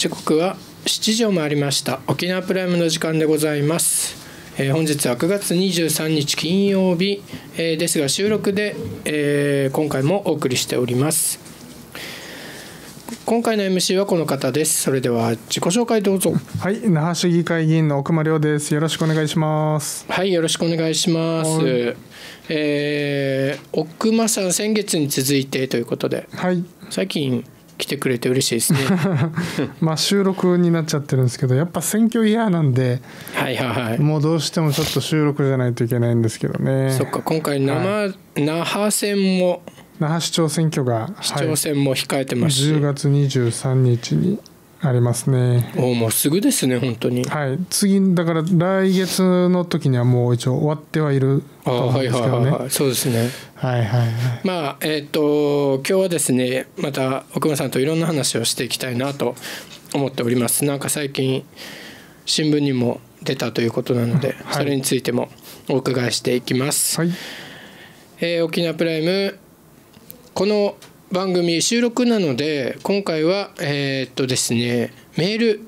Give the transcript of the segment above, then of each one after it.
時刻は7時を回りました沖縄プライムの時間でございます、えー、本日は9月23日金曜日、えー、ですが収録で、えー、今回もお送りしております今回の MC はこの方ですそれでは自己紹介どうぞはい那覇市議会議員の奥間亮ですよろしくお願いしますはいよろしくお願いしますえー、奥間さん先月に続いてということで、はい、最近来てくれて嬉しいですね まあ収録になっちゃってるんですけどやっぱ選挙イヤーなんではいはいはいもうどうしてもちょっと収録じゃないといけないんですけどねそっか今回生、はい、那覇選も那覇市長選挙が市長選も控えてますし、はい、10月23日にありますねおもうすぐですね本当にはい次だから来月の時にはもう一応終わってはいると思うんですけどね、はいはい、そうですねはいはい、はい、まあえっ、ー、と今日はですねまた奥村さんといろんな話をしていきたいなと思っておりますなんか最近新聞にも出たということなので、はい、それについてもお伺いしていきます、はい、えー、沖縄プライムこの番組収録なので今回はえー、っとですねメール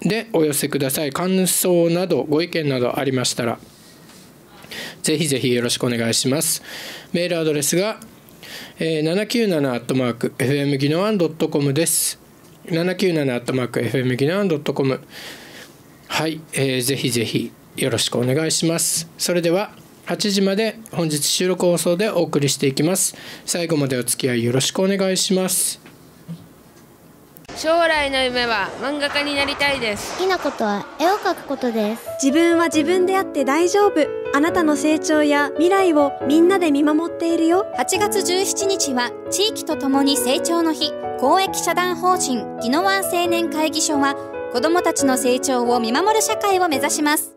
でお寄せください感想などご意見などありましたらぜひぜひよろしくお願いしますメールアドレスが、えー、797-fmginoan.com です 797-fmginoan.com はい、えー、ぜひぜひよろしくお願いしますそれでは8時まで本日収録放送でお送りしていきます最後までお付き合いよろしくお願いします将来の夢は漫画家になりたいです好きなことは絵を描くことです自分は自分であって大丈夫あなたの成長や未来をみんなで見守っているよ8月17日は地域とともに成長の日公益社団法人宜野湾青年会議所は子どもたちの成長を見守る社会を目指します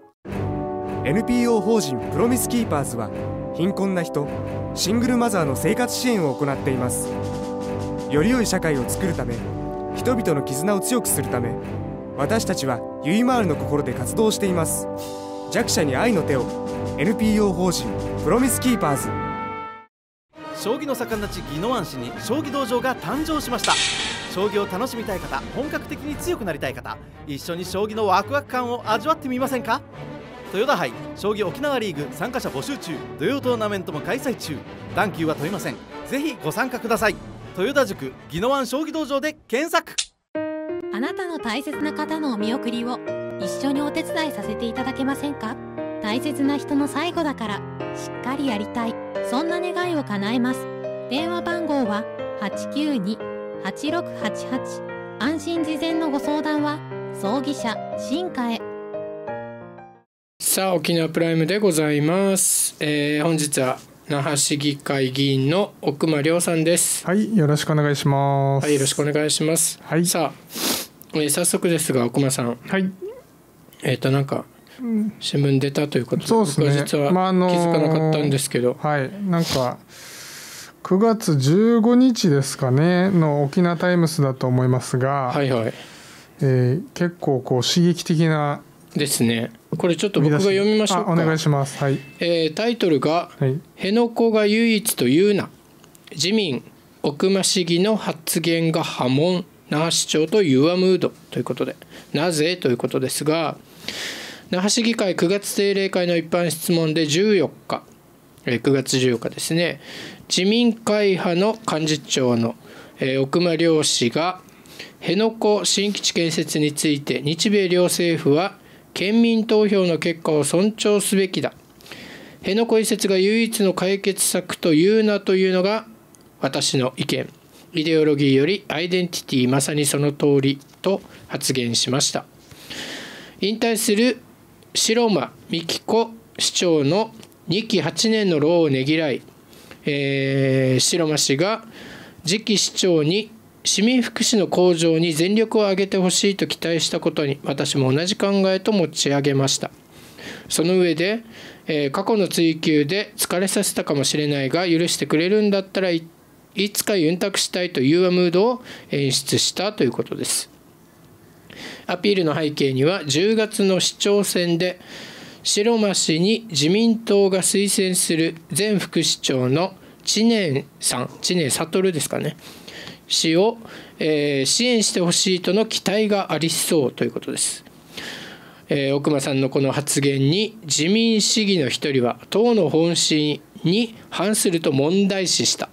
NPO 法人プロミスキーパーズは貧困な人シングルマザーの生活支援を行っていますより良い社会を作るため人々の絆を強くするため私たちはゆいまーるの心で活動しています弱者に愛の手を NPO 法人プロミスキーパーズ将棋の盛んな地宜野湾市に将棋道場が誕生しました将棋を楽しみたい方本格的に強くなりたい方一緒に将棋のワクワク感を味わってみませんか豊田杯将棋沖縄リーグ参加者募集中土曜トーナメントも開催中段級は問いませんぜひご参加ください豊田塾宜野湾将棋道場で検索あなたの大切な方のお見送りを一緒にお手伝いさせていただけませんか大切な人の最後だからしっかりやりたいそんな願いを叶えます電話番号は892-8688安心事前のご相談は葬儀社新化へさあ沖縄プライムでございます、えー、本日は那覇市議会議員の奥間亮さんですはいよろしくお願いしますはいよろしくお願いしますはいさあ、えー、早速ですが奥間さんはいえっ、ー、となんか新聞出たということで、そうですね、実は気づかなかったんですけど、まああのー、はいなんか9月15日ですかねの沖縄タイムスだと思いますが、はいはいえー、結構こう刺激的なですねこれちょっと僕が読みましょうかお願いします、はいえー、タイトルが「はい、辺野古が唯一というな自民奥間市議の発言が波紋那覇市長とユアムード」ということで「なぜ?」ということですが那覇市議会9月定例会の一般質問で14日9月14日ですね自民会派の幹事長の奥間良氏が辺野古新基地建設について日米両政府は県民投票の結果を尊重すべきだ辺野古移設が唯一の解決策というなというのが私の意見イデオロギーよりアイデンティティまさにその通りと発言しました引退する白間美希子市長の2期8年の労をねぎらい、えー、白間氏が次期市長に市民福祉の向上に全力を挙げてほしいと期待したことに私も同じ考えと持ち上げましたその上で、えー、過去の追及で疲れさせたかもしれないが許してくれるんだったらいつかユ託したいというムードを演出したということですアピールの背景には10月の市長選で白間氏に自民党が推薦する前副市長の知念さん知念悟ですかね市を、えー、支援してほしいとの期待がありそうということです。えー、奥間さんのこの発言に自民市議の一人は党の本心に反すると問題視した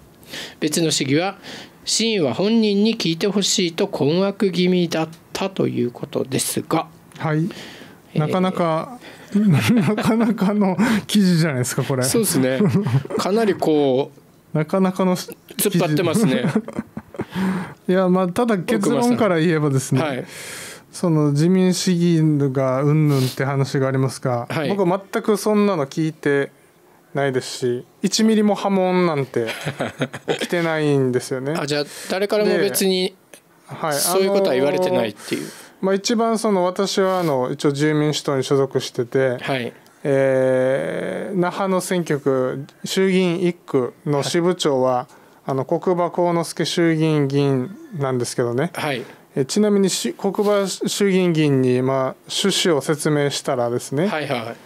別の市議は市意は本人に聞いてほしいと困惑気味だったということですが。はいなかなか、えー、なかなかの記事じゃないですかこれそうですねかなりこう なかなかの突っ張ってますね いやまあただ結論から言えばですね、はい、その自民主義がうんぬんって話がありますが、はい、僕は全くそんなの聞いてないですし1ミリも波紋なんて 起きてないんですよねあじゃあ誰からも別に、はい、そういうことは言われてないっていう。まあ、一番その私はあの一応自由民主党に所属してて、はいえー、那覇の選挙区衆議院1区の支部長はあの国馬幸之助衆議院議員なんですけどね、はい、えちなみにし国馬衆議院議員に、まあ、趣旨を説明したらですね、はいはい、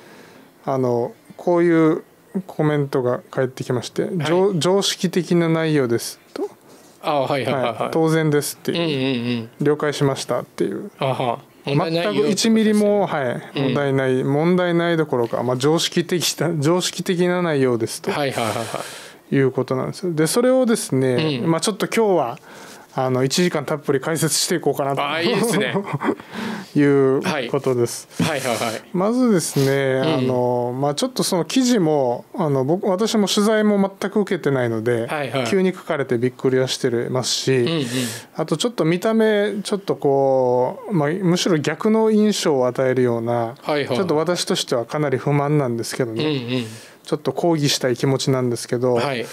あのこういうコメントが返ってきまして、はい、常識的な内容ですと。あはいはいはい、はい、当然ですっていう,、うんうんうん、了解しましたっていうあ全く1ミリも、はい問題ない、うん、問題ないどころか、まあ、常識的な常識的な内容ですとはいはいはいはいいうことなんですよ。でそれをですね、まあ、ちょっと今日はあの1時間たっぷり解説していこうかなとあいいです、ね、いうことです、はい。はいはいはいまずですね、あのまあ、ちょっとその記事もあの僕私も取材も全く受けてないので、はいはい、急に書かれてびっくりはしてますし、うんうん、あとちょっと見た目ちょっとこう、まあ、むしろ逆の印象を与えるような、はいはい、ちょっと私としてはかなり不満なんですけどね、うんうん、ちょっと抗議したい気持ちなんですけど。はい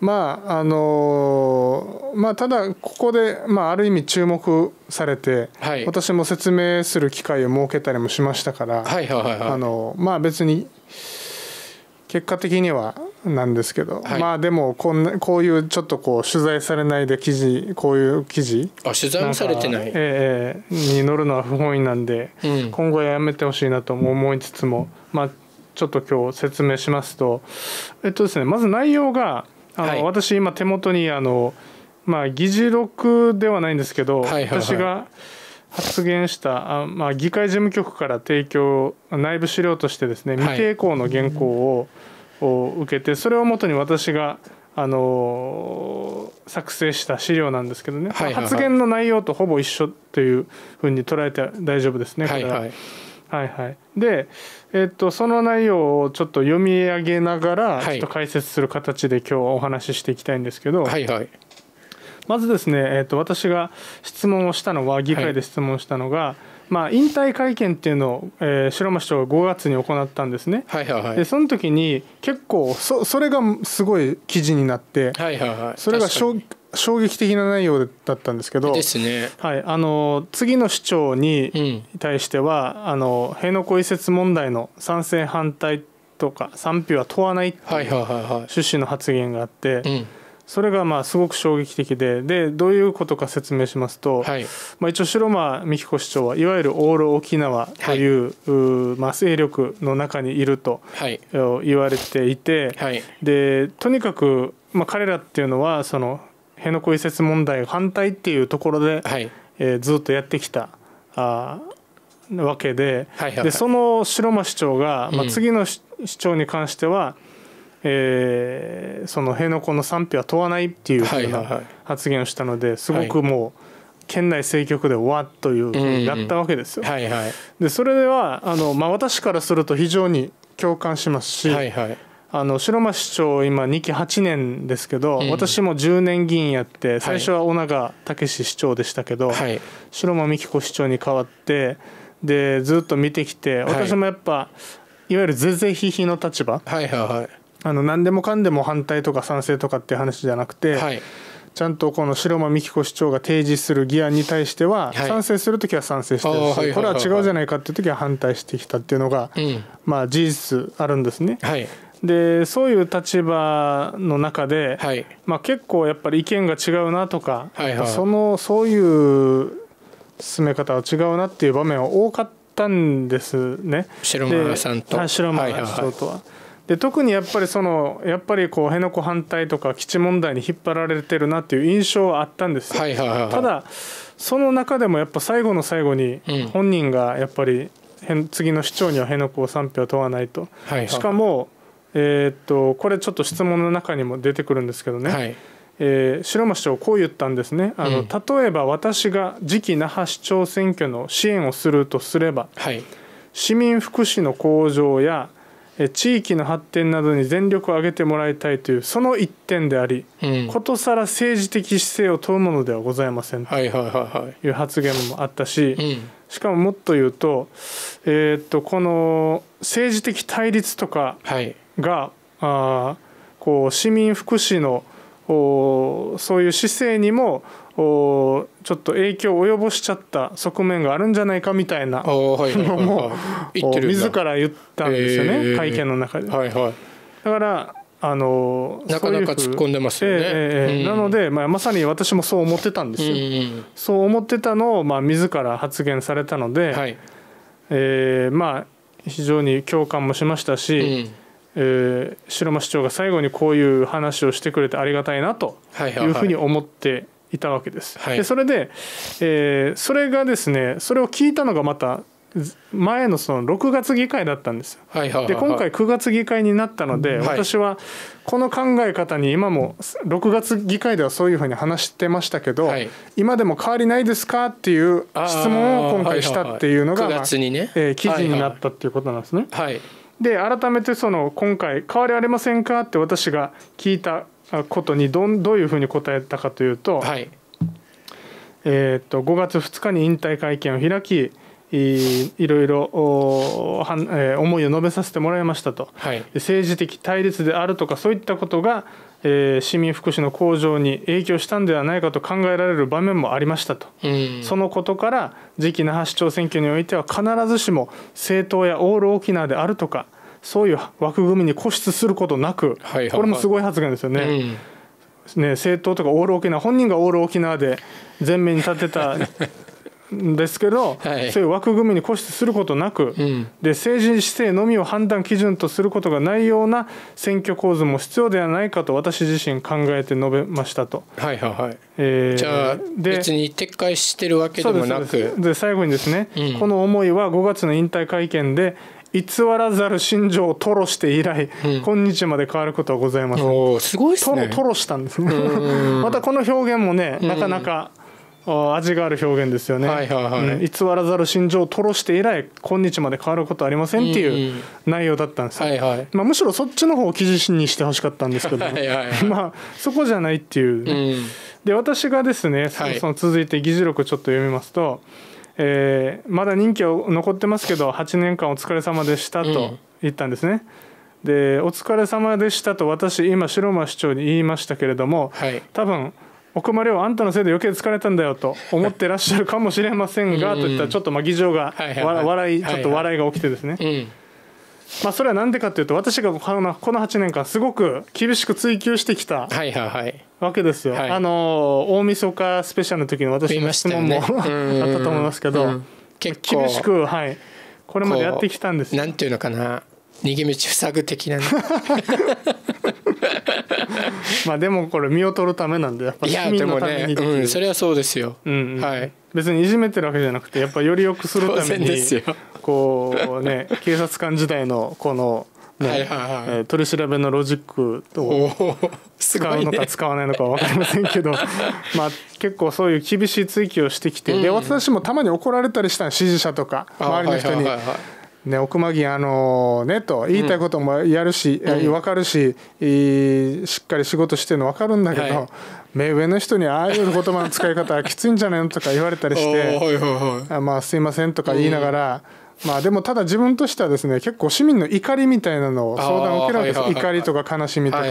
まああのまあ、ただここで、まあ、ある意味注目されて、はい、私も説明する機会を設けたりもしましたから別に結果的にはなんですけど、はい、まあでもこんなこういうちょっとこう取材されないで記事こういう記事あ取材もされてない、ええー、に載るのは不本意なんで、うん、今後はやめてほしいなと思いつつも、まあ、ちょっと今日説明しますと、えっとですね、まず内容があの、はい、私今手元にあのまあ議事録ではないんですけど、はいはいはい、私が発言したあ、まあ、議会事務局から提供内部資料としてですね未定項の原稿を,、を受けてそれをもとに私があの作成した資料なんですけどね、はいはいはい、発言の内容とほぼ一緒というふうに捉えて大丈夫ですねは。はいはいはいで、えっと、その内容をちょっと読み上げながら、ちょっと解説する形で今日はお話ししていきたいんですけど、はいはいまずですね、えっと、私が質問をしたのは議会で質問したのが、まあ、引退会見っていうのを、えー、白間市長が5月に行ったんですね、はいはいはいでその時に結構そそれがすごい記事になって、はいはいはいそれが衝撃的な内容だったんですけど、ね、はい、あの次の市長に対しては、うん、あの辺野古移設問題の賛成反対とか賛否は問わないっていう趣旨の発言があって。うんそれがまあすごく衝撃的ででどういうことか説明しますと、はい、まあ、一応城間美子市長はいわゆるオール沖縄というはい、まあ、勢力の中にいると、はい、言われていて、でとにかく、まあ、彼らっていうのはその辺野古移設問題反対っていうところで、はい、えー、ずっとやってきたあわけではいはいはい、でその城間市長が、まあ、次の、うん、市長に関しては、えー、その辺野古の賛否は問わないっていうふうな発言をしたのですごくもう。はい県内政局でわっといううやったわけですよ。うんうんはいはい、でそれではあの、まあ、私からすると非常に共感しますし、はいはい、あの城間市長今2期8年ですけど、うん、私も10年議員やって最初は尾長武市長でしたけど、はい、城間美希子市長に代わってでずっと見てきて私もやっぱ、はい、いわゆる是々非々の立場、はいはいはい、あの何でもかんでも反対とか賛成とかっていう話じゃなくて。はいちゃんとこの城間幹子市長が提示する議案に対しては賛成する時は賛成してるし、はい、これは違うじゃないかっていう時は反対してきたっていうのが、まあ事実あるんですね。はい、でそういう立場の中で、はい、まあ、結構やっぱり意見が違うなとか、はいはい、そのそういう進め方は違うなっていう場面は多かったんですね白間さんと。白間さんとは。で特にやっぱりそのやっぱりこう辺野古反対とか基地問題に引っ張られてるなっていう印象はあったんですよ、はいはいはいはい、ただその中でもやっぱ最後の最後に本人がやっぱり、うん、次の市長には辺野古を賛否は問わないと、はいはい、しかもえー、っとこれちょっと質問の中にも出てくるんですけどね、はい、えー、白間市長こう言ったんですねあの、うん、例えば私が次期那覇市長選挙の支援をするとすれば、はい、市民福祉の向上や地域の発展などに全力を挙げてもらいたいというその一点であり、うん、ことさら政治的姿勢を問うものではございませんという発言もあったし、うん、しかももっと言うと,、えー、っとこの政治的対立とか、はいがあこう市民福祉のおそういう姿勢にもおちょっと影響を及ぼしちゃった側面があるんじゃないかみたいなのも自ら言ったんですよね、えー、会見の中で。はいはい、だからあのなかなか突っ込んでますよね、えーえーうん、なので、まあ、まさに私もそう思ってたんですよ、うんうん、そう思ってたのを、まあ、自ら発言されたので、はい、えー、まあ、非常に共感もしましたし、うんえー、白間市長が最後にこういう話をしてくれてありがたいなというふうに思っていたわけです。はいはいでそれで、えー、それがですねそれを聞いたのがまた前のその6月議会だったんですよ。はいはいはいで今回9月議会になったので、はい、私はこの考え方に今も6月議会ではそういうふうに話してましたけど、はい、今でも変わりないですかっていう質問を今回したっていうのが、え記事になったっていうことなんですね。はいで改めてその今回「変わりありませんか?」って私が聞いたことにどどういうふうに答えたかというと,、はいえー、と5月2日に引退会見を開きいいろいろはん、えー、思いを述べさせてもらいましたと、はい、政治的対立であるとかそういったことがえ市民福祉の向上に影響したんではないかと考えられる場面もありましたと、そのことから次期那覇市長選挙においては必ずしも政党やオール沖縄であるとかそういう枠組みに固執することなく、はいはいはい、これもすごい発言ですよね。うんね、政党とかオール沖縄本人がオール沖縄で前面に立てた ですけど、はい、そういう枠組みに固執することなく、うん、で政治姿勢のみを判断基準とすることがないような選挙構図も必要ではないかと私自身考えて述べましたと。はいはいはいえー、じゃあ別に撤回してるわけでもなくで最後にですね、うん、この思いは5月の引退会見で偽らざる心情を吐露して以来、うん、今日まで変わることはございません。すごいすね。吐露したんですね。またこの表現もね、なかなか味がある表現ですよね、はいはいはいうん、偽らざる心情を吐露して以来今日まで変わることありませんっていう内容だったんです、はいはい、まあ、むしろそっちの方を記事にしてほしかったんですけど、ね、はい、まあそこじゃないっていう、うん、で私がですねその続いて議事録ちょっと読みますと、えー、まだ任期は残ってますけど8年間お疲れ様でしたと言ったんですね。うん、でお疲れ様でしたと私今白間市長に言いましたけれども、はい、多分困りをあんたのせいで余計疲れたんだよと思ってらっしゃるかもしれませんがといったらちょっとまあ議場が笑いちょっと笑いが起きてですね、はいはいうんまあ、それは何でかというと私がこの8年間すごく厳しく追求してきたわけですよ。はいはいはい、あの大晦日スペシャルの時の私の質問も、ね、あったと思いますけど、うん、結構厳しく、はい、これまでやってきたんですよ。なんていうのかな逃げ道塞ぐ的な、ね、まあでもこれ身を取るためなんでやっぱいやでもね、うん、それはそうですよ、うんうん、はい別にいじめてるわけじゃなくてやっぱりより良くするためにこうね 警察官時代のこのね、はいはいはい、え取り調べのロジックを使うのか使わないのか分かりませんけど、ね、まあ結構そういう厳しい追及をしてきて、うん、で私もたまに怒られたりした支持者とか周りの人に。ははいいね、奥間議員、あのねと言いたいこともやるし、うん、分かるし、しっかり仕事してるの分かるんだけど、はい、目上の人にああいう言葉の使い方はきついんじゃないのとか言われたりして、あまあ、すいませんとか言いながら、うん、まあ、でもただ自分としてはですね結構市民の怒りみたいなのを相談を受けるわけです、怒りとか悲しみとか、で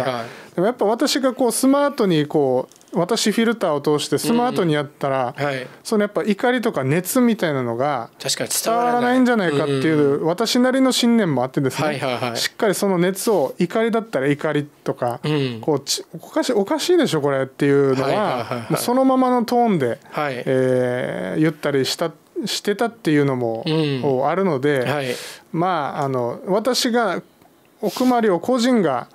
もやっぱ私がこうスマートにこ私フィルターを通してスマートにやったら、うんはい、そのやっぱ怒りとか熱みたいなのが伝わらないんじゃないかっていう私なりの信念もあってですね、しっかりその熱を怒りだったら怒りとか、うん、こうちおかしいおかしいでしょこれっていうのは,、そのままのトーンで、はい、えー、言ったりしたしてたっていうのも、うん、あるので、はい、まああの私が奥まりを個人が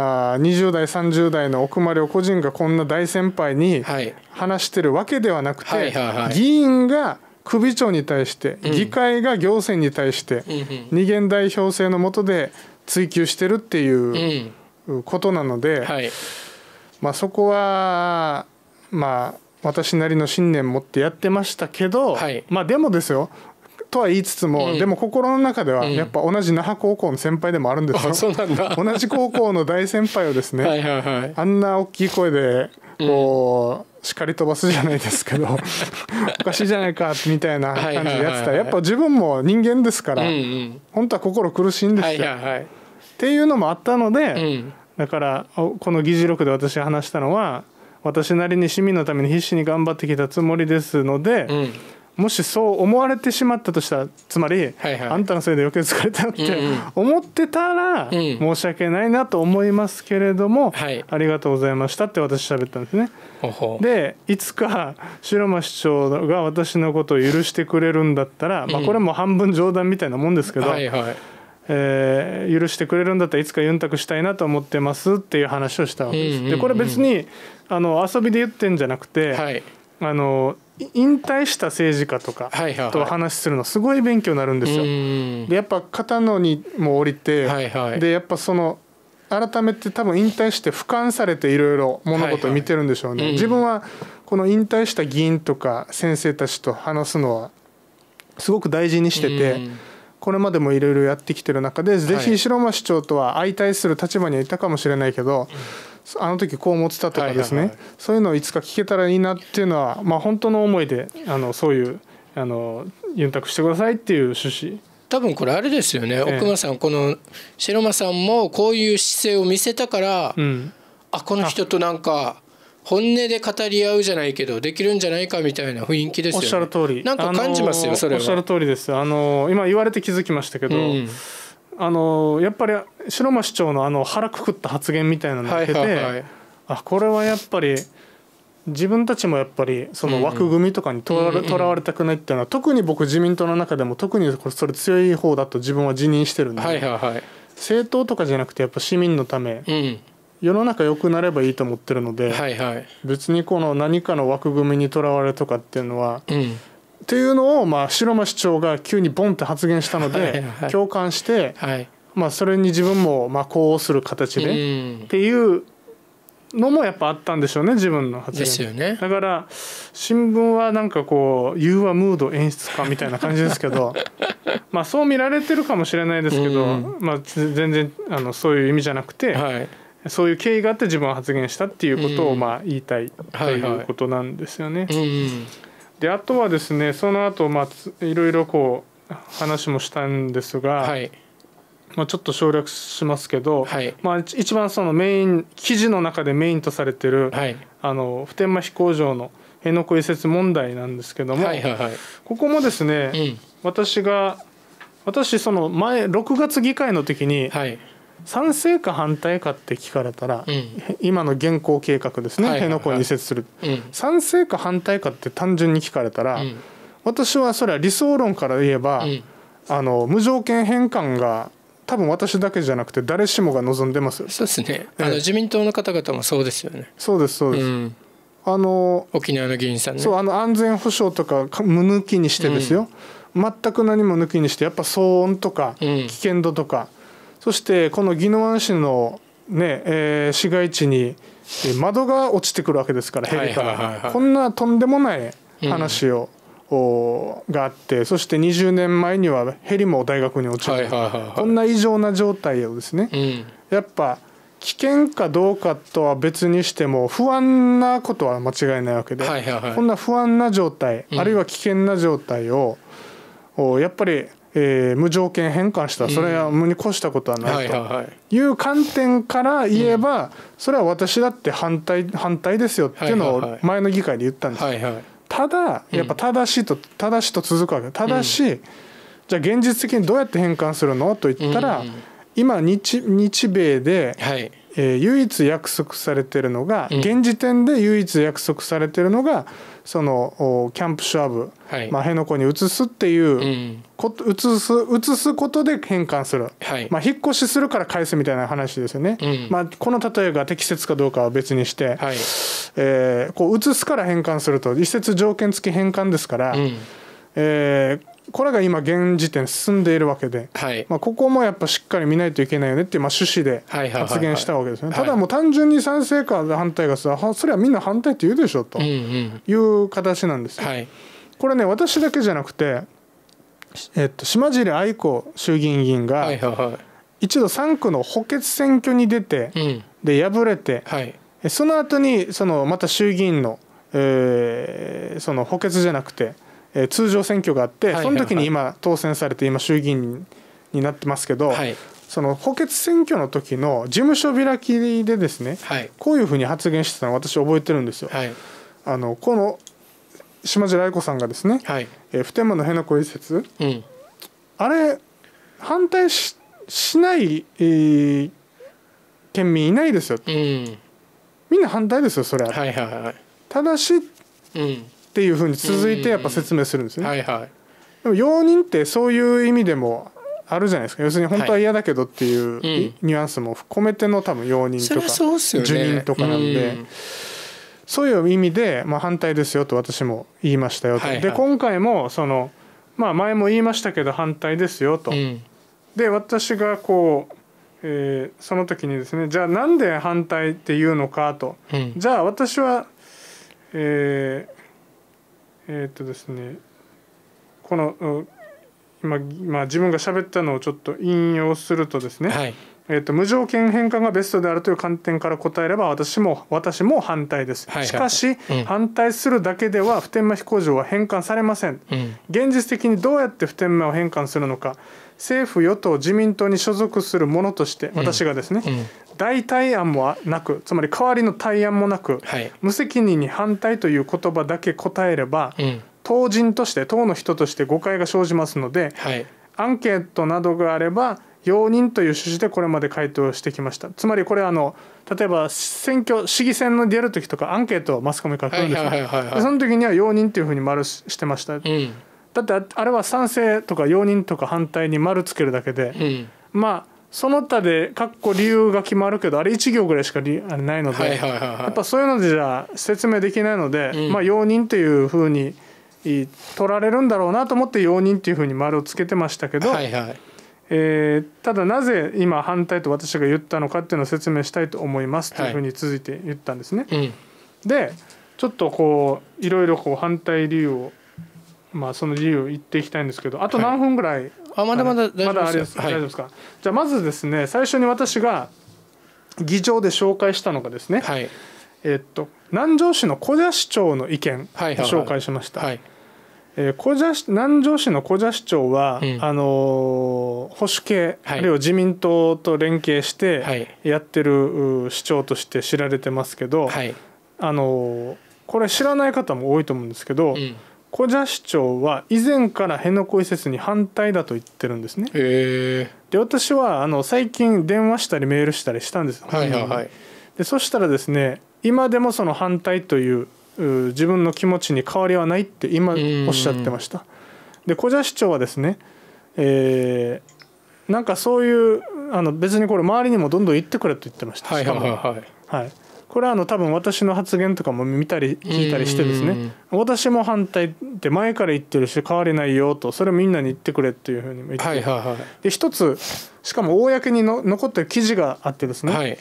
あ20代30代の奥間良個人がこんな大先輩に話してるわけではなくて、議員が首長に対して、議会が行政に対して、二元代表制のもとで追及してるっていうことなので、まあ、そこはまあ私なりの信念持ってやってましたけど、まあでもですよとは言いつつも、うん、でも心の中ではやっぱ同じ那覇高校の先輩でもあるんですよ、そうなんだ 同じ高校の大先輩をですねはい、あんな大きい声でこう、叱り飛ばすじゃないですけど おかしいじゃないかみたいな感じでやってたらやっぱ自分も人間ですから、うんうん、本当は心苦しいんですよ、はいはい、っていうのもあったので、うん、だからこの議事録で私が話したのは私なりに市民のために必死に頑張ってきたつもりですので、うんもしそう思われてしまったとしたらつまり、はいはい、あんたのせいで余計疲れたって、思ってたら、申し訳ないなと思いますけれども、ありがとうございましたって私喋ったんですね。でいつか白間市長が私のことを許してくれるんだったら、まあ、これも半分冗談みたいなもんですけど。はいはいえー、許してくれるんだったらいつかユンタクしたいなと思ってますっていう話をしたわけです。でこれ別にあの遊びで言ってんじゃなくて、はい、あの引退した政治家とかと話するのすごい勉強になるんですよ。でやっぱ片野にも降りて、でやっぱその改めて多分引退して俯瞰されていろいろ物事を見てるんでしょうね。自分はこの引退した議員とか先生たちと話すのはすごく大事にしてて。これまでもいろいろやってきてる中で、ぜひ城間市長とは相対する立場にはいたかもしれないけど、あの時こう思ってたとかですね、はいはいはい、そういうのをいつか聞けたらいいなっていうのは、まあ、本当の思いであのそういうあのユンしてくださいっていう趣旨多分これあれですよね、えー、奥間さんこの白間さんもこういう姿勢を見せたから、うん、あこの人となんか本音で語り合うじゃないけどできるんじゃないかみたいな雰囲気ですよねおっしゃる通りなんか感じますよそれはおっしゃる通りですあの今言われて気づきましたけど、うんあのやっぱり城間市長のあの腹くくった発言みたいなのを受けて、はいはいはい、あこれはやっぱり自分たちもやっぱりその枠組みとかにとら,、われたくないっていうのは特に僕自民党の中でも特にそれ強い方だと自分は辞任してるんで、はいはいはい、政党とかじゃなくてやっぱ市民のため、うん、世の中良くなればいいと思ってるので、はいはい、別にこの何かの枠組みにとらわれとかっていうのは、うんっていうのを、まあ、白間市長が急にボンって発言したので、共感して、はいまあ、それに自分もまあこうする形でっていうのもやっぱあったんでしょうね自分の発言ですよねだから新聞はなんかこう融和ムード演出家みたいな感じですけど まあそう見られてるかもしれないですけど、まあ、全然あのそういう意味じゃなくて、はい、そういう経緯があって自分は発言したっていうことをまあ言いたいということなんですよね。はいはいであとはですねその後、まあいろいろこう話もしたんですが、はい、まあ、ちょっと省略しますけど、はい、まあ、一番そのメイン記事の中でメインとされてる、はい、あの普天間飛行場の辺野古移設問題なんですけども、はいはいはい、ここもですね、うん、私が私その前6月議会の時に、はい賛成か反対かって聞かれたら、うん、今の現行計画ですね、はいはいはい、辺野古に移設する、うん、賛成か反対かって単純に聞かれたら、うん、私はそれは理想論から言えば、あの無条件返還が多分私だけじゃなくて誰しもが望んでますそうですね、あの自民党の方々もそうですよねそうですそうです、あの沖縄の議員さん、ね、そうあの安全保障とか無抜きにしてですよ、全く何も抜きにしてやっぱ騒音とか危険度とか、そしてこの宜野湾市のね、えー、市街地に窓が落ちてくるわけですからヘリから、はいはい、こんなとんでもない話を、うん、があってそして20年前にはヘリも大学に落ちる、はいはい、こんな異常な状態をですね、うん、やっぱ危険かどうかとは別にしても不安なことは間違いないわけで、はいはいはい、こんな不安な状態、うん、あるいは危険な状態をやっぱりえー、無条件返還したそれは無に越したことはないという観点から言えばそれは私だって反対反対ですよっていうのを前の議会で言ったんですただやっぱ正しいと正しいと続くわけ正しいじゃあ現実的にどうやって返還するのと言ったら今日日米で、えー、唯一約束されてるのが現時点で唯一約束されてるのが、うんそのキャンプシュアブ、はい、まあ、辺野古に移すっていう、こ移す移すことで返還する、はい、まあ、引っ越しするから返すみたいな話ですよね、うん、まあ、この例えが適切かどうかは別にして、はい、えー、こう移すから返還すると一説条件付き返還ですから、うん、えーこれが今現時点進んでいるわけで、はい、まあ、ここもやっぱしっかり見ないといけないよねっていうまあ趣旨で発言したわけですね、ただもう単純に賛成か反対かさそれはみんな反対って言うでしょという形なんですよ、はい、これね私だけじゃなくて、えっと、島尻愛子衆議院議員が一度3区の補欠選挙に出て、で敗れて、はい、その後にそのまた衆議院の、えー、その補欠じゃなくてえ通常選挙があって、その時に今当選されて今衆議院になってますけど、その補欠選挙の時の事務所開きでですね、こういうふうに発言してたの私覚えてるんですよ。あのこの島地雷子さんがですね、え普天間の辺野古移設、あれ反対ししない、えー、県民いないですよ、うん、みんな反対ですよそれは,、はいはい、ただし、うん、っていうふうに続いてやっぱ説明するんですね。はいはい、でも容認ってそういう意味でもあるじゃないですか要するに本当は嫌だけどっていうニュアンスも含めての多分容認とか受認とかなんで。そういう意味で、まあ、反対ですよと私も言いましたよと、はいはい、で今回もその、まあ、前も言いましたけど反対ですよと、うん、で私がこう、えー、その時にですねじゃあなんで反対っていうのかと、うん、じゃあ私は、えー、えー、っとですねこの今、自分が喋ったのをちょっと引用するとですね、はい、えーと、無条件変換がベストであるという観点から答えれば私も私も反対です、はいはい、しかし、うん、反対するだけでは普天間飛行場は返還されません、うん、現実的にどうやって普天間を返還するのか政府与党自民党に所属する者として私がですね、うん、代替案もなくつまり代わりの対案もなく、はい、無責任に反対という言葉だけ答えれば、うん、党人として党の人として誤解が生じますので、はい、アンケートなどがあれば容認という趣旨でこれまで回答してきましたつまりこれあの例えば選挙市議選の出る時とかアンケートをマスコミから来るんですよ、はその時には容認というふうに丸してました、うん、だってあれは賛成とか容認とか反対に丸つけるだけで、うん、まあその他でかっこ理由が決まるけどあれ1行ぐらいしかりあれないので、やっぱそういうのでじゃ説明できないので、うん、まあ容認というふうに取られるんだろうなと思って容認っていうふうに丸をつけてましたけど、えただなぜ今反対と私が言ったのかっていうのを説明したいと思いますというふうに続いて言ったんですね。はいうん、でちょっとこういろいろこう反対理由をまあその理由を言っていきたいんですけどあと何分ぐらいあまだまだ大丈夫です大丈夫ですか、じゃあまずですね最初に私が議場で紹介したのがですね、はいえっと南城市の小座市長の意見を紹介しました。はいえー、小座南城市の小座市長は、うん、あの保守系、はい、あるいは自民党と連携してやってる、市長として知られてますけど、はい、あのこれ知らない方も多いと思うんですけど、うん、古謝市長は以前から辺野古移設に反対だと言ってるんですね。で私はあの最近電話したりメールしたりしたんですはいはいはい、でそしたらですね今でもその反対という自分の気持ちに変わりはないって今おっしゃってました。で古謝市長はですね、えー、なんかそういうあの別にこれ周りにもどんどん言ってくれと言ってました。はいはい、はい、はいこれはあの多分私の発言とかも見たり聞いたりしてですね私も反対って前から言ってるし変われないよとそれみんなに言ってくれっていうふうに言って、はいはいはい、で一つしかも公にの残ってる記事があってですね、はい、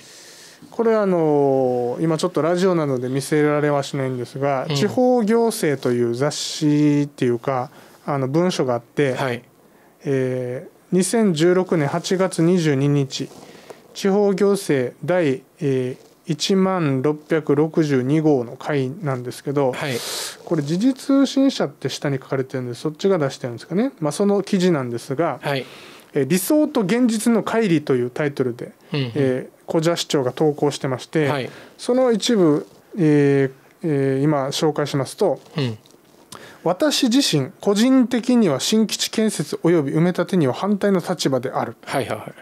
これあの今ちょっとラジオなどで見せられはしないんですが「うん、地方行政」という雑誌っていうかあの文書があって、はい、えー、2016年8月22日地方行政第、えー1万662号の回なんですけど、はい、これ時事通信社って下に書かれてるんでそっちが出してるんですかね、まあ、その記事なんですが「はい、え理想と現実の乖離」というタイトルで、うんうん、えー、小社市長が投稿してまして、はい、その一部、えーえー、今紹介しますと、うん私自身個人的には新基地建設及び埋め立てには反対の立場である、はいはいはい、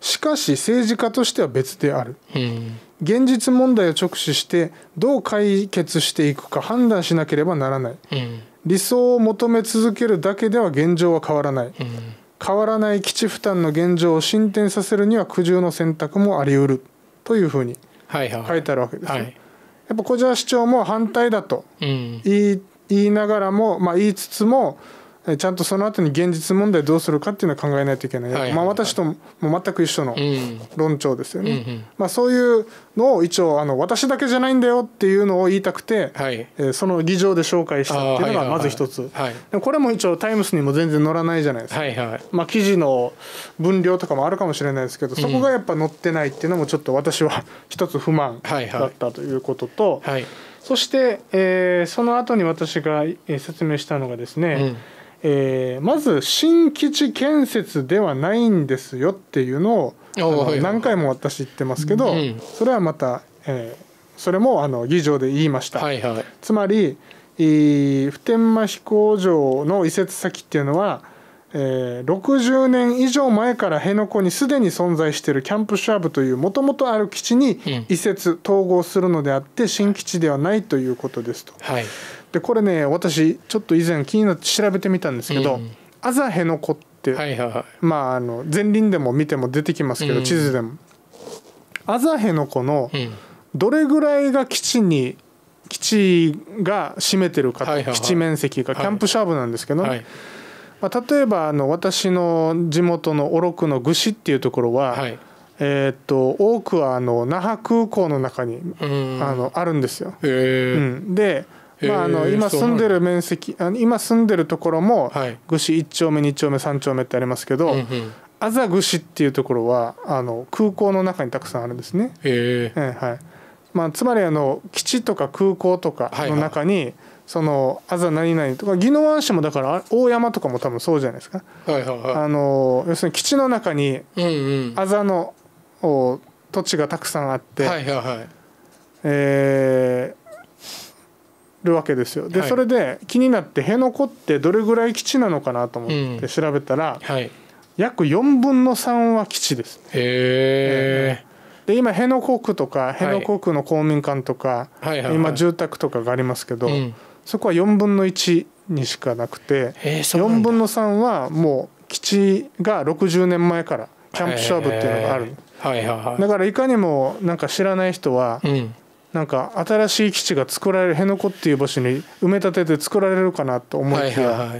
しかし政治家としては別である、うん、現実問題を直視してどう解決していくか判断しなければならない、うん、理想を求め続けるだけでは現状は変わらない、うん、変わらない基地負担の現状を進展させるには苦渋の選択もありうるというふうに書いてあるわけです、ね、はいはい、やっぱ小沢市長も反対だと言いうん、言いながらも、まあ、言いつつもちゃんとその後に現実問題どうするかっていうのは考えないといけない、はいはいはい、まあ、私とも全く一緒の論調ですよね、うんうんまあ、そういうのを一応あの私だけじゃないんだよっていうのを言いたくて、はい、えー、その議場で紹介したっていうのがまず一つ、はいはいはい、これも一応タイムスにも全然載らないじゃないですか、はいはい、まあ、記事の分量とかもあるかもしれないですけどそこがやっぱ載ってないっていうのもちょっと私は一つ不満だったということと、はいはいはい、そして、えー、その後に私が説明したのがですね、うんえー、まず新基地建設ではないんですよっていうのを何回も私言ってますけど、それはまた、えー、それもあの議場で言いました、はいはい、つまり、えー、普天間飛行場の移設先っていうのは、えー、60年以上前から辺野古にすでに存在しているキャンプシャーブというもともとある基地に移設、統合するのであって新基地ではないということですと。はいでこれね私ちょっと以前気になって調べてみたんですけど、うん、アザヘノコって、はいはいまああの前輪でも見ても出てきますけど、地図でもアザヘノコのどれぐらいが基地に基地が占めてるか、はいはいはい、基地面積がキャンプシャーブなんですけど、ねはいまあ、例えばあの私の地元の小禄の具志っていうところは、はい、えー、っと多くはあの那覇空港の中に、あのあるんですよ。うん、でまあ、あの今住んでる面積あの今住んでるところも、はい、ぐし1丁目2丁目3丁目ってありますけど、うんうんアザグシっていうところはあの空港の中にたくさんあるんですね。えー、えはいまあ、つまりあの基地とか空港とかの中に、はいはい、そのあざ何々とか宜野湾市もだから大山とかも多分そうじゃないですか。はいはいはい、あの要するに基地の中にあざの、うんうん、土地がたくさんあって、はいはいはいえー、るわけですよで、はい、それで気になって辺野古ってどれぐらい基地なのかなと思って調べたら、うんはい、約4分の3は基地です。へえで今辺野古区とか辺野古区の公民館とか、今住宅とかがありますけど、うん、そこは4分の1にしかなくて、え4分の3はもう基地が60年前からキャンプショーブっていうのがある、だからいかにもなんか知らない人は、なんか新しい基地が作られる辺野古っていう場所に埋め立てて作られるかなと思いきや、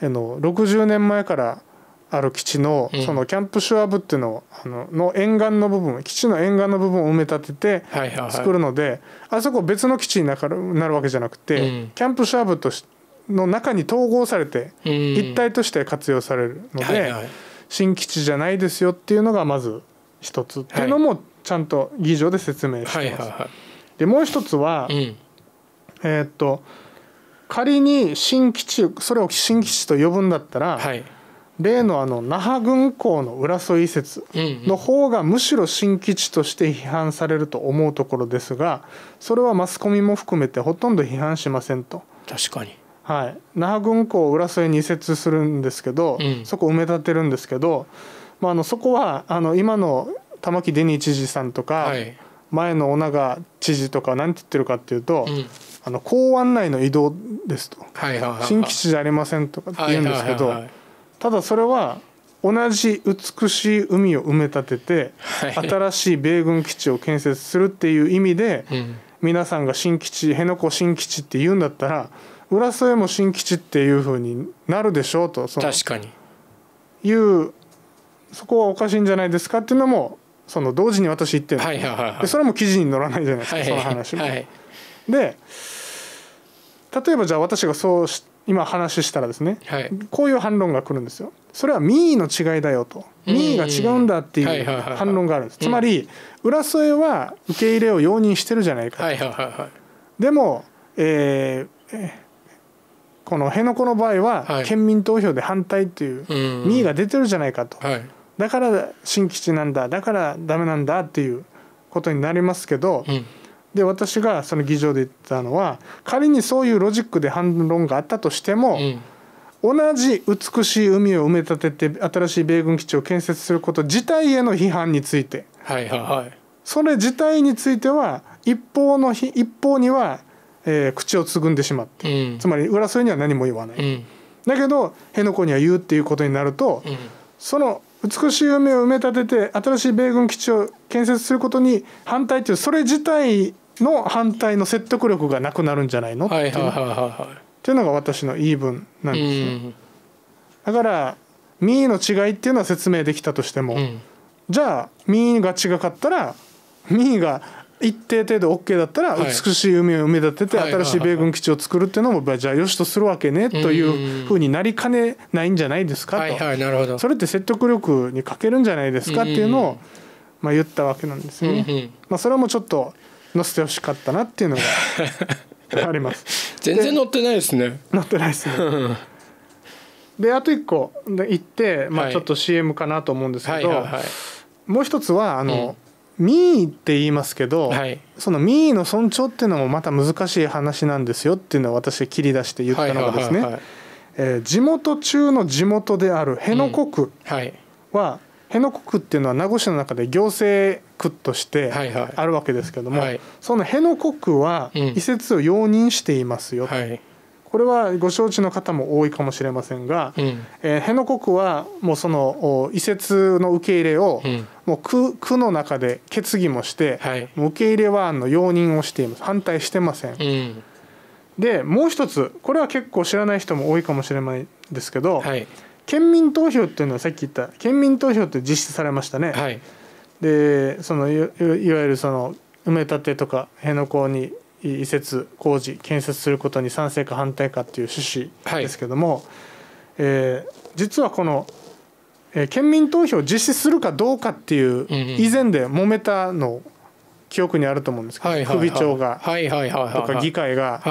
60年前からある基地の,、そのキャンプシュアブっていうのをあのの沿岸の部分基地の沿岸の部分を埋め立てて作るので、あそこ別の基地になるわけじゃなくて、キャンプシュアブとの中に統合されて一体として活用されるので、新基地じゃないですよっていうのがまず一つっていうのもちゃんと議場で説明してます。でもう一つは、うん、えー、っと仮に新基地それを新基地と呼ぶんだったら、はい、例のあの那覇軍港の浦添移設の方がむしろ新基地として批判されると思うところですがそれはマスコミも含めてほとんど批判しませんと。確かにはい、那覇軍港を浦添に移設するんですけど、うん、そこ埋め立てるんですけど、まあ、あのそこはあの今の玉城デニー知事さんとか、はい前の小長知事とか何て言ってるかっていうと、うん、あの港湾内の移動ですと、はいはいはいはい、新基地じゃありませんとかって言うんですけど、はいはいはいはい、ただそれは同じ美しい海を埋め立てて、はい、新しい米軍基地を建設するっていう意味で、うん、皆さんが新基地辺野古新基地って言うんだったら浦添も新基地っていうふうになるでしょうと確かにいうそこはおかしいんじゃないですかっていうのもその同時に私言ってる、はいはい、でそれも記事に載らないじゃないですか、その話も。で例えばじゃあ私がそうし今話したらですね、はい、こういう反論が来るんですよ。それは民意の違いだよと民意が違うんだっていう反論があるんですつまり浦添は受け入れを容認してるじゃないか、はいはい、でも、えー、この辺野古の場合は県民投票で反対っていう民意が出てるじゃないかと。はいだから新基地なんだだからダメなんだっていうことになりますけど、うん、で私がその議場で言ったのは仮にそういうロジックで反論があったとしても、うん、同じ美しい海を埋め立てて新しい米軍基地を建設すること自体への批判について、はいはいはい、それ自体については一方の一方には、えー、口をつぐんでしまって、うん、つまり浦添には何も言わない、だけど辺野古には言うっていうことになると、その美しい海を埋め立てて新しい米軍基地を建設することに反対というそれ自体の反対の説得力がなくなるんじゃないのっていうのが私の言い分なんですね、だから民意の違いっていうのは説明できたとしても、うん、じゃあ民意が違かったら民意が一定程度 OK だったら美しい海を埋め立てて新しい米軍基地を作るっていうのもじゃあよしとするわけねというふうになりかねないんじゃないですかとそれって説得力に欠けるんじゃないですかっていうのをまあ言ったわけなんですよね。まあ、それもちょっと載せてほしかったなっていうのが あります全然載ってないですね載ってないですね であと一個で行って、まあ、ちょっと CM かなと思うんですけど、もう一つはあの、民意って言いますけど、はい、その民意の尊重っていうのもまた難しい話なんですよっていうのは私切り出して言ったのがですね、え地元中の地元である辺野古区は、うん、辺野古区っていうのは名護市の中で行政区としてあるわけですけども、その辺野古区は移設を容認していますよ、はい、これはご承知の方も多いかもしれませんが、うん、えー、辺野古区はもうその移設の受け入れを、もう区区の中で決議もして、はい、受け入れは案の容認をしています反対してません、うんでもう一つこれは結構知らない人も多いかもしれないですけど、はい、県民投票っていうのはさっき言った県民投票って実施されましたね、はい、でそのいわゆるその埋め立てとか辺野古に移設工事建設することに賛成か反対かという趣旨ですけども、はい、えー、実はこの、えー、県民投票を実施するかどうかっていう以前で揉めたの記憶にあると思うんですけど、はいはいはい、首長がとか議会が、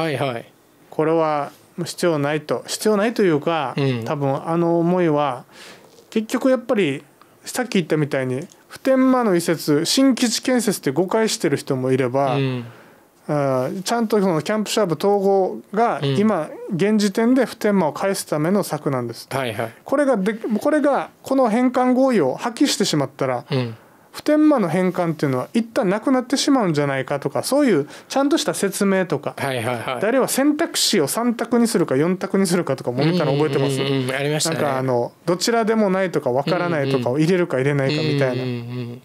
これは必要ないと必要ないというか、うん、多分あの思いは結局やっぱりさっき言ったみたいに普天間の移設新基地建設って誤解してる人もいれば、うんあちゃんとそのキャンプシャーブ統合が今現時点で普天間を返すための策なんです、はいはい、これがでこれがこの返還合意を破棄してしまったら、うん、普天間の返還っていうのは一旦なくなってしまうんじゃないかとかそういうちゃんとした説明とか、はいはいはい、いは選択肢を3択にするか4択にするかとかもめたの覚えてます、うんうんうん、なんかあのどちらでもないとかわからないとかを入れるか入れないかみたいな、うんうん、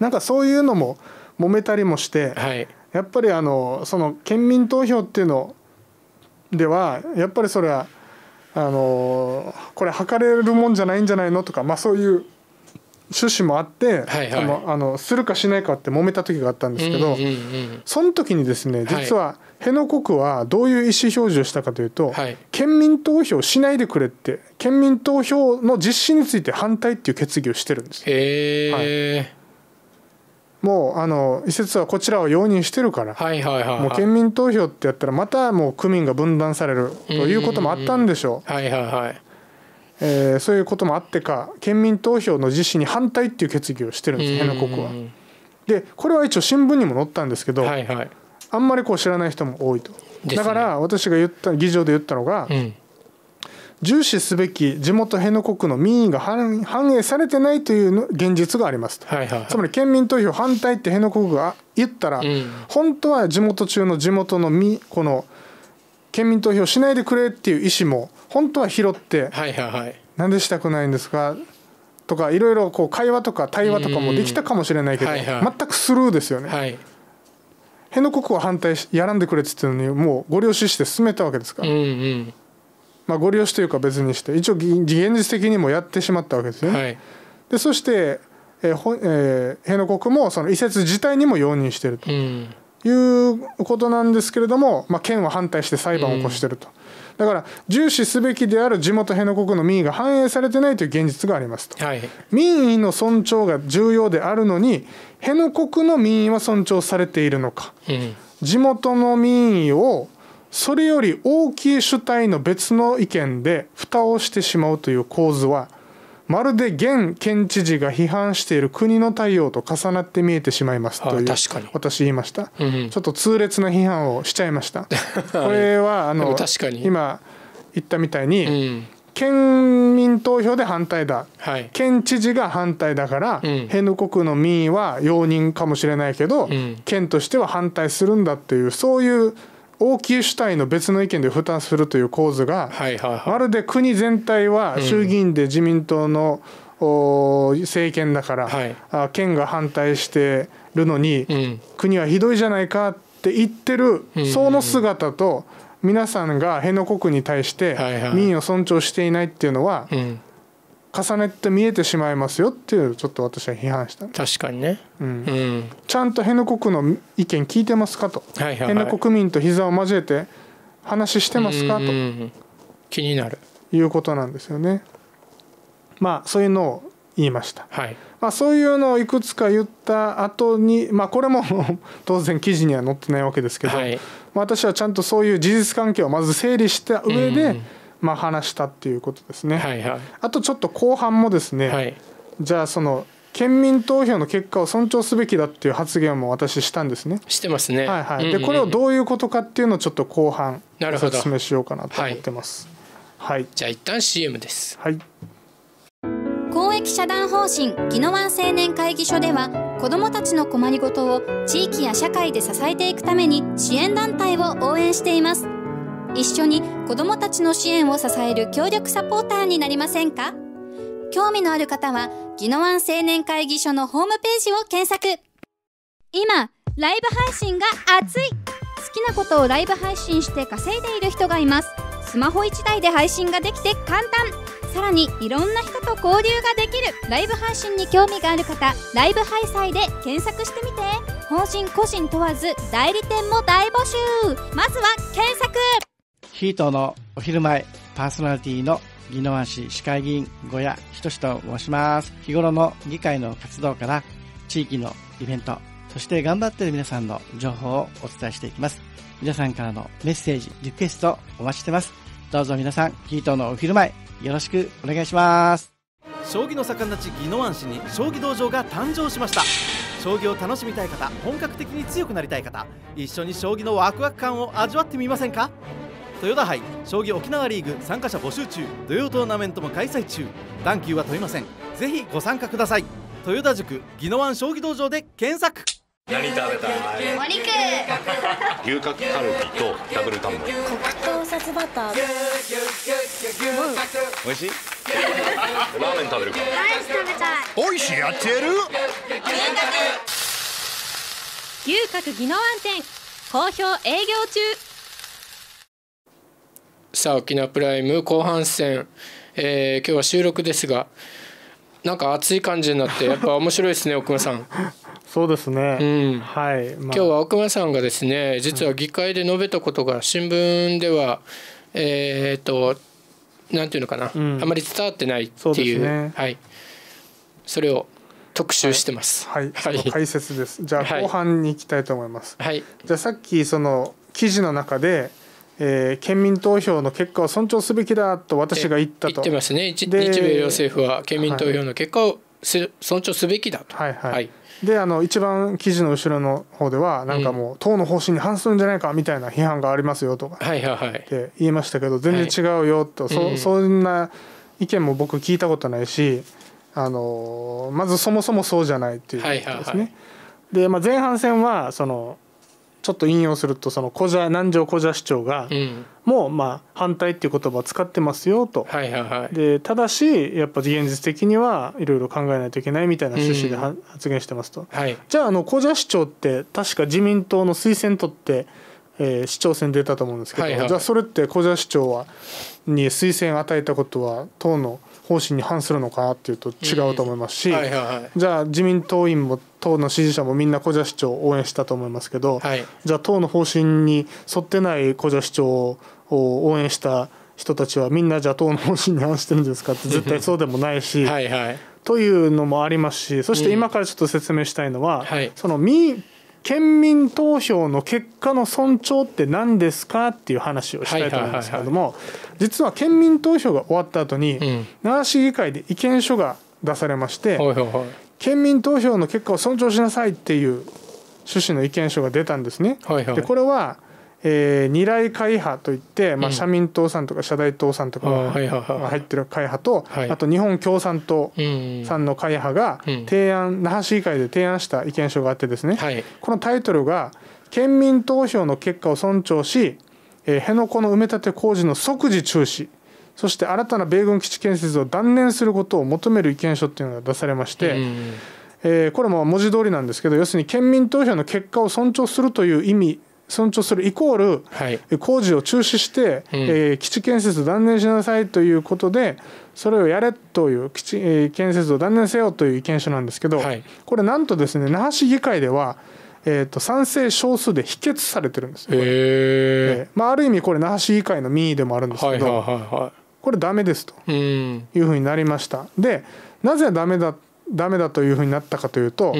なんかそういうのも揉めたりもして、はいやっぱりあのその県民投票っていうのではやっぱりそれはあのこれ測れるもんじゃないんじゃないのとか、まあ、そういう趣旨もあって、はいはい、あのあのするかしないかって揉めた時があったんですけど、うんうんうん、その時にですね実は辺野古区はどういう意思表示をしたかというと、はい、県民投票しないでくれって県民投票の実施について反対っていう決議をしてるんです。へー、はいもうあの一設はこちらを容認してるから、はいはいはい、もう県民投票ってやったらまたもう区民が分断されるということもあったんでしょう。はいはいはいえー、そういうこともあってか県民投票の実施に反対っていう決議をしてるんです辺野古は。でこれは一応新聞にも載ったんですけど、はいはい、あんまりこう知らない人も多いと。だから私が言った議場で言ったのが、うん、重視すべき地元辺野国の民意が反映されてないという現実がありますはいはいはい、つまり県民投票反対って辺野古が言ったら、うん、本当は地元中の地元のみこの県民投票しないでくれっていう意思も本当は拾って、はいはいはい、なんでしたくないんですかとかいろいろこう会話とか対話とかもできたかもしれないけど、はいはい、全くスルーですよね。はい辺野国は反対しやらんでくれって言ってるのにもうご了承して進めたわけですから、うんうん、まあ、ご利用しというか別にして一応現実的にもやってしまったわけですね。はい、でそして、えーほえー、辺野国もその移設自体にも容認しているということなんですけれども、まあ、県は反対して裁判を起こしていると。だから重視すべきである地元辺野国の民意が反映されてないという現実がありますと、はい、民意の尊重が重要であるのに辺野国の民意は尊重されているのか、うん、地元の民意をそれより大きい主体の別の意見で蓋をしてしまうという構図はまるで現県知事が批判している国の対応と重なって見えてしまいますという私言いました、うん、ちょっと痛烈な批判をしちゃいました これはあの今言ったみたいに、うん、県民投票で反対だ、はい、県知事が反対だから、うん、辺野国の民意は容認かもしれないけど、県としては反対するんだっていうそういう大きい主体の別の意見で負担するという構図が、まるで国全体は衆議院で自民党の、政権だから、はい、県が反対してるのに、うん、国はひどいじゃないかって言ってる、その姿と皆さんが辺野国に対して民意を尊重していないっていうのは、はいはい、重ねて見えてしまいますよっていうちょっと私は批判した確かにね、うん、うん、ちゃんと辺野国の意見聞いてますかと、はいはいはい、辺野国民と膝を交えて話してますかと気になるいうことなんですよねまあそういうのを言いました、はいまあ、そういうのをいくつか言った後にまあこれも 当然記事には載ってないわけですけど、はい、まあ、私はちゃんとそういう事実関係をまず整理した上で、うんまあ、話したっていうことですね、はいはい、あとちょっと後半もですね、はい、じゃあその県民投票の結果を尊重すべきだっていう発言も私したんですねしてますねはいはい、うんうん、でこれをどういうことかっていうのをちょっと後半お説明しようかなと思ってます、はい、はい、じゃあ一旦 CM ですはい公益社団法人宜野湾青年会議所では子どもたちの困りごとを地域や社会で支えていくために支援団体を応援しています一緒に子どもたちの支援を支える協力サポーターになりませんか興味のある方は、宜野湾青年会議所のホームページを検索。今、ライブ配信が熱い好きなことをライブ配信して稼いでいる人がいます。スマホ1台で配信ができて簡単さらにいろんな人と交流ができるライブ配信に興味がある方「ライブ配信」で検索してみて法人個人問わず代理店も大募集まずは検索ヒートのお昼前、パーソナリティの宜野湾市市会議員小屋仁と申します。日頃の議会の活動から、地域のイベント、そして頑張っている皆さんの情報をお伝えしていきます。皆さんからのメッセージ、リクエストお待ちしてます。どうぞ皆さん、ヒートのお昼前、よろしくお願いします。将棋の盛んな地宜野湾市に将棋道場が誕生しました。将棋を楽しみたい方、本格的に強くなりたい方、一緒に将棋のワクワク感を味わってみませんか豊田杯将棋沖縄リーグ参加者募集中土曜トーナメントも開催中段球は問いませんぜひご参加ください豊田塾宜野湾将棋道場で検索何食べたいお肉牛角カルビとダブルタンモリ黒糖さバター美味しいラーメン食べるかライス食べたい美味しいやってる牛角宜野湾店好評営業中さあ沖縄プライム後半戦、えー、今日は収録ですがなんか熱い感じになってやっぱ面白いですね奥間さん。そうですね、うんはい、まあ、今日は奥間さんがですね実は議会で述べたことが新聞では、うん、えっとなんていうのかな、うん、あまり伝わってないっていう、ね、はい、それを特集してます。はい、はい、解説です。じゃあ後半に行きたいと思います。はい、じゃあさっきその記事の中でえー、県民投票の結果を尊重すべきだと私が言ったと言ってますね日米両政府は県民投票の結果を尊重すべきだとはいはい、はい、であの一番記事の後ろの方ではなんかもう、党の方針に反するんじゃないかみたいな批判がありますよとかって言いましたけど全然違うよと、はい、そ、うん、そんな意見も僕聞いたことないしあのまずそもそもそうじゃないっていうことですね。はいはいはいで、まあ、前半戦はそのちょっと引用するとその小謝南條古座市長が、もうまあ反対っていう言葉を使ってますよと、でただしやっぱ現実的にはいろいろ考えないといけないみたいな趣旨で、発言してますと、はい、じゃああの古座市長って確か自民党の推薦取って、えー、市長選出たと思うんですけど、はいはい、じゃあそれって古座市長はに推薦与えたことは党の方針に反するのかなっていうと違うと思いますし、じゃあ自民党員も党の支持者もみんな小蛇市長を応援したと思いますけど、はい、じゃあ党の方針に沿ってない小蛇市長を応援した人たちはみんなじゃあ党の方針に反してるんですかって 絶対そうでもないしはい、はい、というのもありますしそして今からちょっと説明したいのは、うんはい、その民県民投票の結果の尊重って何ですかっていう話をしたいと思うんですけれども実は県民投票が終わった後に、うん、奈良市議会で意見書が出されまして、はいはいはい、県民投票の結果を尊重しなさいっていう趣旨の意見書が出たんですね。はいはい、でこれはえー、二来会派といって、まあ、社民党さんとか社大党さんとかが入ってる会派と、あと日本共産党さんの会派が提案、那覇市議会で提案した意見書があってですね、このタイトルが「県民投票の結果を尊重し、えー、辺野古の埋め立て工事の即時中止」そして新たな米軍基地建設を断念することを求める意見書っていうのが出されまして、えー、これも文字通りなんですけど要するに県民投票の結果を尊重するという意味尊重するイコール、はい、工事を中止して、うん、えー、基地建設断念しなさいということでそれをやれという基地、えー、建設を断念せよという意見書なんですけど、はい、これなんとですね那覇市議会では、えーと、賛成少数で否決されてるんですよ、えー、まあ、ある意味これ那覇市議会の民意でもあるんですけど、はいはいはいはいこれダメですというふうになりました。でなぜダメだダメだというふうになったかというと、